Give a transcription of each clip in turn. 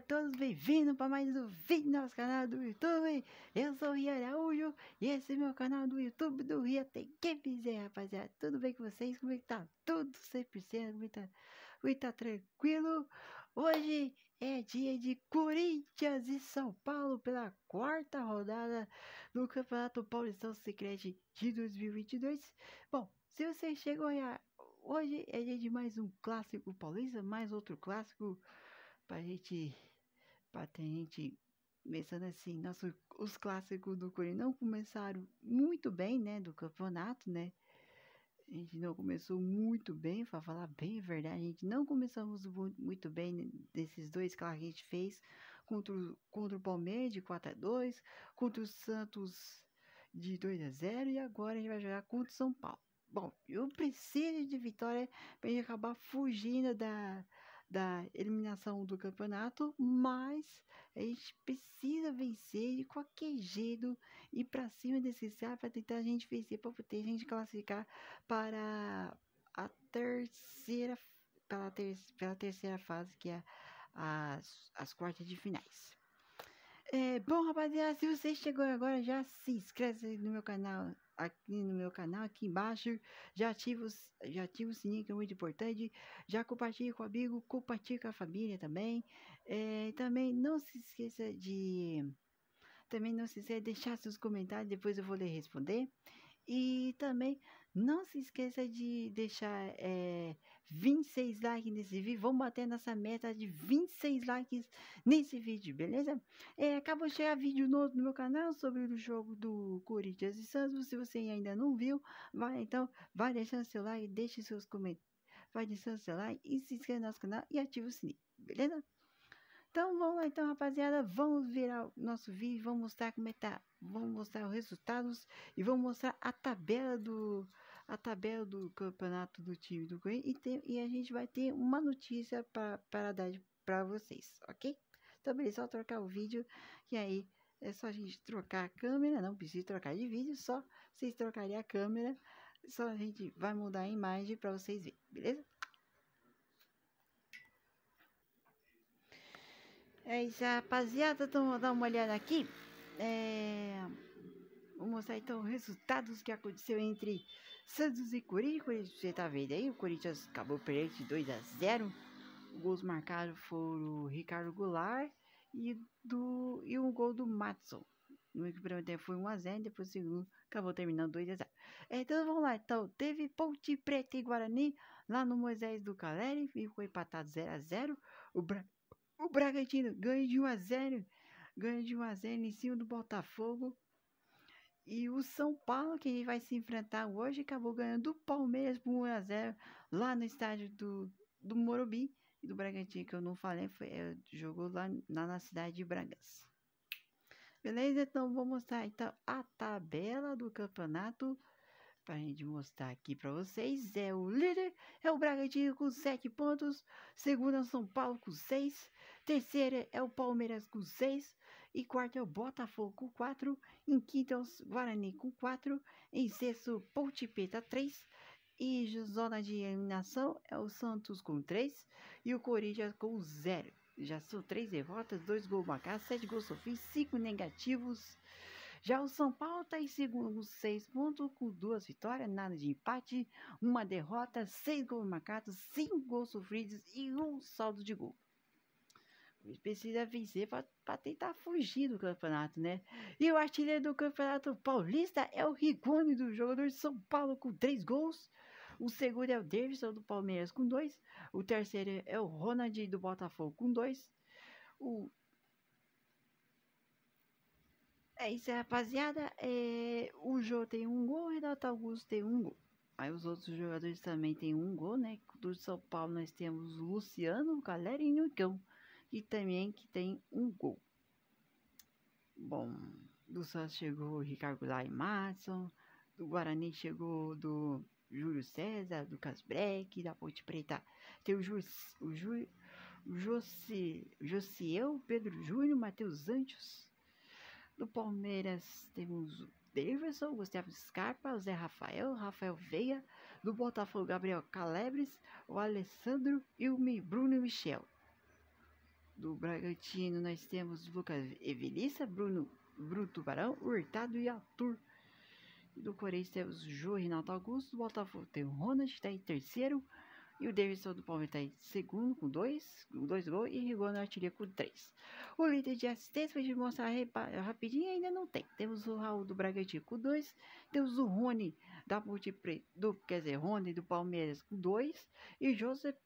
a todos, bem-vindos para mais um vídeo no nosso canal do YouTube. Eu sou o Ria Araújo e esse é meu canal do YouTube do Ria Tem que é, rapaziada. Tudo bem com vocês? Como é que tá? Tudo 100%, como é tá, como é tá tranquilo? Hoje é dia de Corinthians e São Paulo pela quarta rodada do Campeonato Paulistão Secret de 2022. Bom, se você chegou a... Ah, hoje é dia de mais um clássico paulista, mais outro clássico pra gente patente, pensando assim, nosso os clássicos do Corinthians não começaram muito bem, né, do campeonato, né? A gente não começou muito bem, para falar bem a verdade, a gente não começamos muito bem né, desses dois que a gente fez contra o, contra o Palmeiras de 4 a 2, contra o Santos de 2 a 0 e agora a gente vai jogar contra o São Paulo. Bom, eu preciso de vitória para gente acabar fugindo da, da eliminação do campeonato, mas a gente precisa vencer de qualquer jeito e para cima desse CSA para tentar a gente vencer para poder a gente classificar para a terceira pela, ter, pela terceira fase que é as, as quartas de finais. É, bom, rapaziada, se você chegou agora, já se inscreve no meu canal, aqui no meu canal, aqui embaixo. Já ativa, os, já ativa o sininho, que é muito importante. Já compartilha com o amigo, compartilha com a família também. É, também não se esqueça de... Também não se esqueça de deixar seus comentários, depois eu vou ler responder. E também não se esqueça de deixar é, 26 likes nesse vídeo. Vamos bater nessa meta de 26 likes nesse vídeo, beleza? É, acabou de chegar vídeo novo no meu canal sobre o jogo do Corinthians e Santos. Se você ainda não viu, vai então, vai deixando seu like, deixe seus comentários, vai deixando seu like e se inscreve no nosso canal e ativa o sininho, beleza? Então vamos lá então, rapaziada, vamos virar o nosso vídeo, vamos mostrar como é que tá, vamos mostrar os resultados e vamos mostrar a tabela do a tabela do campeonato do time do Corinthians e, tem, e a gente vai ter uma notícia para dar para vocês, ok? Então beleza, só trocar o vídeo e aí é só a gente trocar a câmera, não precisa trocar de vídeo, só vocês trocarem a câmera, só a gente vai mudar a imagem para vocês verem, beleza? É isso, rapaziada. Então, vou dar uma olhada aqui. É... Vou mostrar então os resultados que aconteceu entre Santos e Corinthians. Você tá vendo aí? O Corinthians acabou perdendo de 2 a 0. Os gols marcados foram o Ricardo Goulart e, do... e um gol do Matson. No primeiro tempo foi 1x0, depois o segundo acabou terminando 2x0. É, então vamos lá, então teve Ponte Preta e Guarani lá no Moisés do Caleri, ficou empatado 0x0. O Bra o Bragantino ganha de 1 a 0, ganha de 1 a 0 em cima do Botafogo. E o São Paulo, que vai se enfrentar hoje, acabou ganhando do Palmeiras por 1 a 0 lá no estádio do, do Morumbi. E do Bragantino, que eu não falei, foi, é, jogou lá, lá na cidade de Bragança. Beleza? Então, vou mostrar então, a tabela do campeonato pra gente mostrar aqui pra vocês é o líder, é o Bragantino com 7 pontos, segundo é São Paulo com 6, terceiro é o Palmeiras com 6 e quarto é o Botafogo com 4, em quinto é o Guarani com 4, em sexto Ponte Preta 3 e zona de eliminação é o Santos com 3 e o Corinthians com 0. Já são 3 derrotas, 2 gols marcados, 7 gols sofridos, 5 negativos. Já o São Paulo está em segundo, seis pontos, com duas vitórias, nada de empate, uma derrota, seis gols marcados, cinco gols sofridos e um saldo de gol. precisa vencer para tentar fugir do campeonato, né? E o artilheiro do campeonato paulista é o Rigoni, do jogador de São Paulo, com três gols. O segundo é o Davidson do Palmeiras com dois. O terceiro é o Ronald do Botafogo com dois. O é isso, rapaziada. É, o Jô tem um gol, o Renato Augusto tem um gol. Aí os outros jogadores também tem um gol, né? Do São Paulo nós temos Luciano, Galera e Nucão. E também que tem um gol. Bom, do Santos chegou o Ricardo Lai Matson. Do Guarani chegou do Júlio César, do Casbreck, da Ponte Preta. Tem o, Jus, o, Ju, o Josi, Josiel, Pedro Júnior, Matheus Santos. Do Palmeiras temos o Davidson, Gustavo Scarpa, Zé Rafael, Rafael Veia, Do Botafogo, Gabriel Calebres, o Alessandro e o Bruno Michel. Do Bragantino nós temos Lucas Evelissa, Bruno, Bruno Tubarão, Hurtado e Arthur. Do Corinthians temos o Jô Renato Augusto, do Botafogo tem o Ronald, está em terceiro. E o Davidson do Palmeiras está em segundo com dois, dois, dois gols e Rigoni na artilharia com três. O líder de assistência, vou te mostrar rapidinho, ainda não tem. Temos o Raul do Bragantino com dois, Temos o Rony da Ponte Preta, do, quer dizer, Rony do Palmeiras com dois E Joseph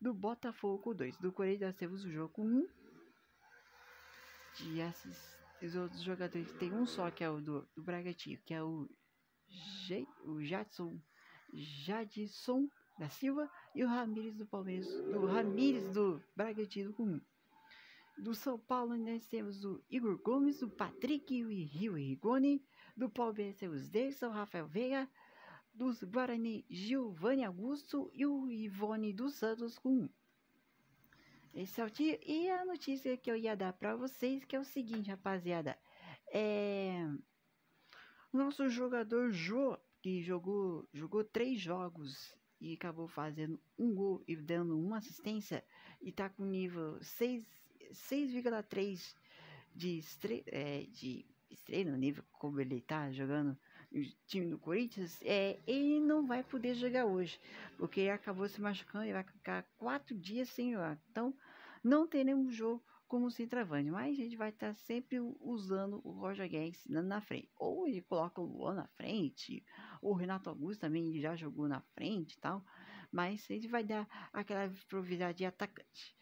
do Botafogo com dois. Do Corinthians temos o jogo com Um. De esses Os outros jogadores tem um só que é o do, do Bragantino, que é o, G... o Jadson. Jadson da Silva e o Ramires do Palmeiras, do Ramires do Bragantino com Do São Paulo nós temos o Igor Gomes, o Patrick e o Rio Rigoni. Do Palmeiras temos Deison, Rafael Veiga. Dos Guarani, Giovanni Augusto e o Ivone dos Santos com Esse é o tio. E a notícia que eu ia dar para vocês que é o seguinte, rapaziada. É... Nosso jogador Jô, que jogou, jogou três jogos e acabou fazendo um gol e dando uma assistência e tá com nível 6,3 de, estre é, de estrela, nível como ele tá jogando no time do Corinthians, é, ele não vai poder jogar hoje, porque ele acabou se machucando e vai ficar quatro dias sem jogar. Então, não teremos jogo como centroavante, mas a gente vai estar tá sempre usando o Roger Guedes na frente. Ou ele coloca o Luan na frente, o Renato Augusto também já jogou na frente e tal, mas ele vai dar aquela improvisada de atacante.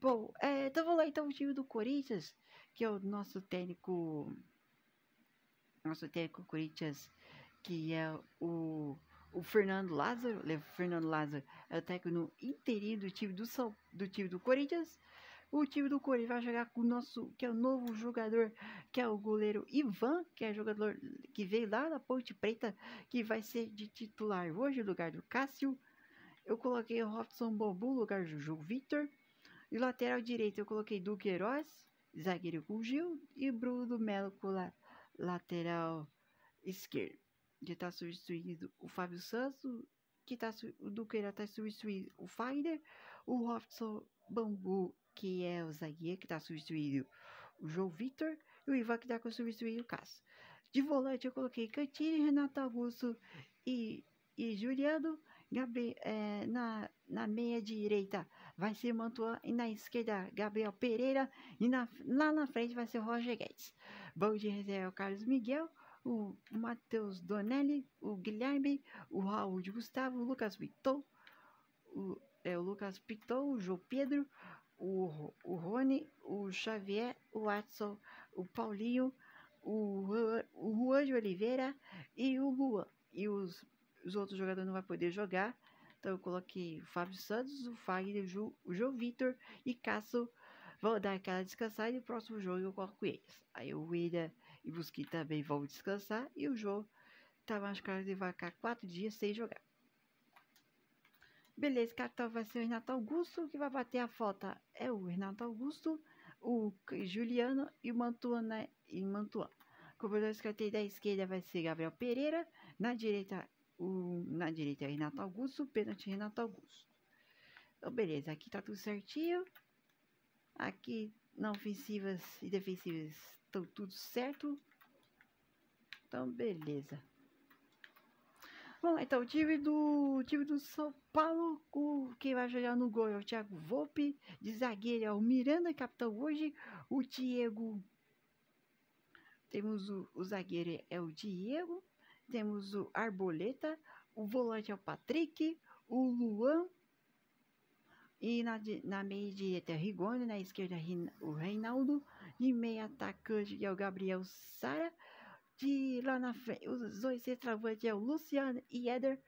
Bom, é, então vamos lá então o time do Corinthians, que é o nosso técnico, nosso técnico Corinthians, que é o o Fernando Lázaro, o Fernando Lázaro é o técnico interino do time do, São, do time do Corinthians. O time do Corinthians vai jogar com o nosso, que é o novo jogador, que é o goleiro Ivan, que é jogador que veio lá da Ponte Preta, que vai ser de titular hoje no lugar do Cássio. Eu coloquei o Robson Bambu no lugar do João Vitor. E lateral direito eu coloquei Duqueiroz, zagueiro com Gil, e Bruno Melo com la lateral esquerdo. Que está substituindo o Fábio Santos, que tá, o Duqueira está substituindo o Fagner, o Robson Bambu que é o zagueiro que está substituindo o João Vitor e o Ivan que está substituindo o Cássio. De volante eu coloquei Cantini, Renato Augusto e, e Juliano. Gabriel, é, na, na meia direita vai ser Mantua e na esquerda Gabriel Pereira e na, lá na frente vai ser o Roger Guedes. Banco de reserva é o Carlos Miguel, o Matheus Donelli, o Guilherme, o Raul de Gustavo, o Lucas Piton, o, é, o Lucas Piton, o João Pedro, o, o Rony, o Xavier, o Watson, o Paulinho, o, o Juan de Oliveira e o Juan. E os, os outros jogadores não vão poder jogar. Então eu coloquei o Fábio Santos, o Fagner, o, o João Vitor e Cássio vão dar aquela descansada e o próximo jogo eu coloco eles. Aí o William e o Busquinha também vão descansar e o João tá machucado e vai ficar quatro dias sem jogar. Beleza, capital vai ser o Renato Augusto, que vai bater a falta. É o Renato Augusto, o Juliano e o Mantua, né? E Mantua. Cobrador escanteio da esquerda vai ser Gabriel Pereira. Na direita, o, na direita é Renato Augusto, pênalti é Renato Augusto. Então, beleza, aqui tá tudo certinho. Aqui, na ofensivas e defensivas, estão tudo certo. Então, beleza. Bom, então, o time do, time do São Paulo, o, quem vai jogar no gol é o Thiago Volpe, de zagueiro é o Miranda, capitão hoje, o Diego, temos o, o zagueiro é o Diego, temos o Arboleta, o volante é o Patrick, o Luan, e na, na meia direita é Rigoni, na esquerda é o Reinaldo, de meia atacante é o Gabriel Sara, de lá na frente, os dois centroavantes é o Luciano e Eder.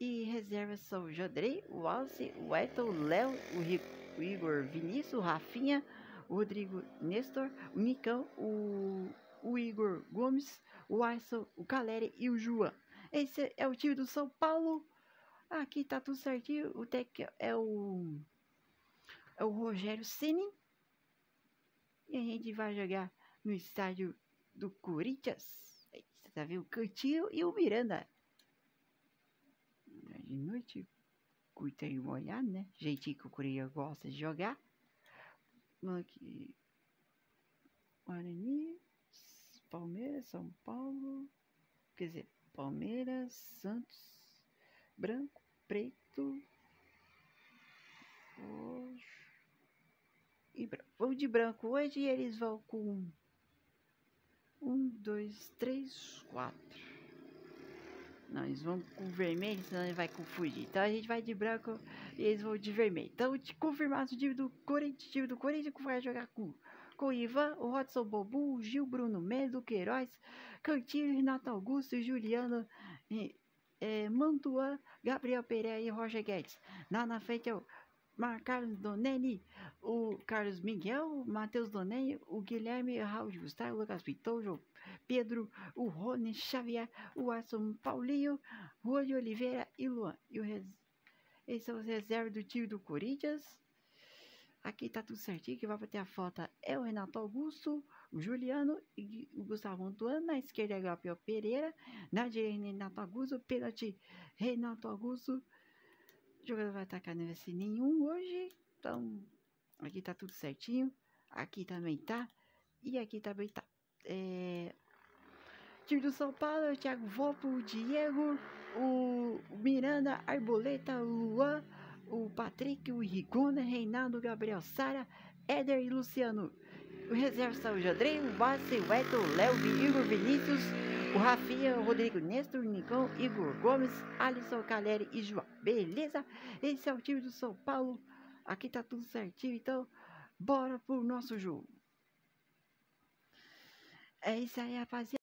E reservas são o Jandrei, o Alce o Eton, o Léo, o, Igor Vinícius, o Rafinha, o Rodrigo Nestor, o Nicão, o, o Igor Gomes, o Alisson, o Caleri e o Juan. Esse é o time do São Paulo. Aqui tá tudo certinho. O técnico é o, é o Rogério Ceni. E a gente vai jogar no estádio do Corinthians festa, tá viu? Cantinho e o Miranda. De noite, curta e olhada, né? Jeitinho que o Coreia gosta de jogar. Aqui. Guarani, Palmeiras, São Paulo. Quer dizer, Palmeiras, Santos, branco, preto, roxo e branco. Vamos de branco hoje eles vão com um, dois, três, quatro. Não, eles vão com vermelho, senão ele vai confundir. Então a gente vai de branco e eles vão de vermelho. Então, de confirmado, o time do Corinthians, time do Corinthians que vai jogar com, com Ivan, o Rodson Bobu, o Gil Bruno Melo, Queiroz, Cantinho, Renato Augusto, Juliano, e, é, eh, Mantua, Gabriel Pereira e Roger Guedes. Lá na frente é o Mar Carlos Donelli, o Carlos Miguel, Matheus Donelli, o Guilherme Raul Gustavo, o Lucas Pitojo, Pedro, o Rony Xavier, o Asson Paulinho, Rua de Oliveira e Luan. E o res... Esses são os reservas do time do Corinthians. Aqui tá tudo certinho, que vai bater a foto é o Renato Augusto, o Juliano e o Gustavo Antuano. Na esquerda é o Gabriel Pereira, na direita é Renato Augusto, pênalti Renato Augusto jogador vai atacar não vai ser nenhum hoje. Então, aqui tá tudo certinho. Aqui também tá. E aqui também tá. É... Time do São Paulo, é o Thiago Vopo, o Diego, o Miranda, Arboleta, o Luan, o Patrick, o Rigona, Reinaldo, Gabriel Sara, Éder e Luciano o reserva reservação Jandrei, Bassi, o Léo, o Igor Vinícius, o Rafinha, o Rodrigo Nestor, Nicão, Igor Gomes, Alisson Caleri e João. Beleza? Esse é o time do São Paulo. Aqui tá tudo certinho, então bora pro nosso jogo. É isso aí, rapaziada.